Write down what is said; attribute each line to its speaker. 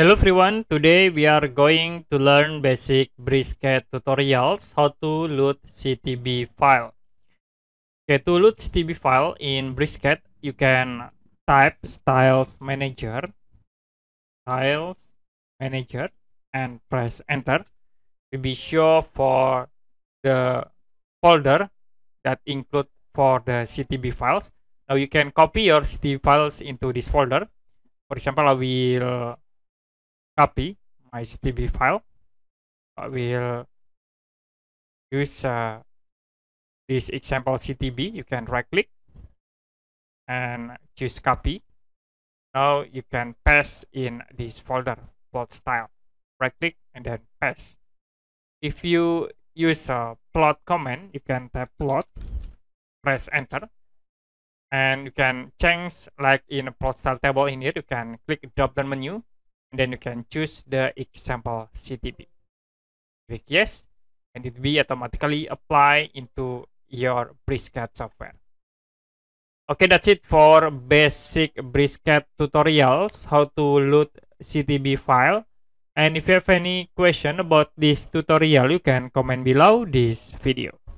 Speaker 1: Hello everyone, today we are going to learn basic brisket tutorials how to load CTB file. Okay, to load CTB file in brisket, you can type styles manager, styles manager, and press enter to be sure for the folder that include for the CTB files. Now you can copy your CTB files into this folder. For example, I will copy my CTB file I will use uh, this example ctb you can right click and choose copy now you can paste in this folder plot style right click and then paste if you use a plot command you can type plot press enter and you can change like in a plot style table in here you can click drop down menu then you can choose the example CTP. Click yes, and it will automatically apply into your Brisket software. Okay, that's it for basic Brisket tutorials, how to load CTB file. And if you have any question about this tutorial, you can comment below this video.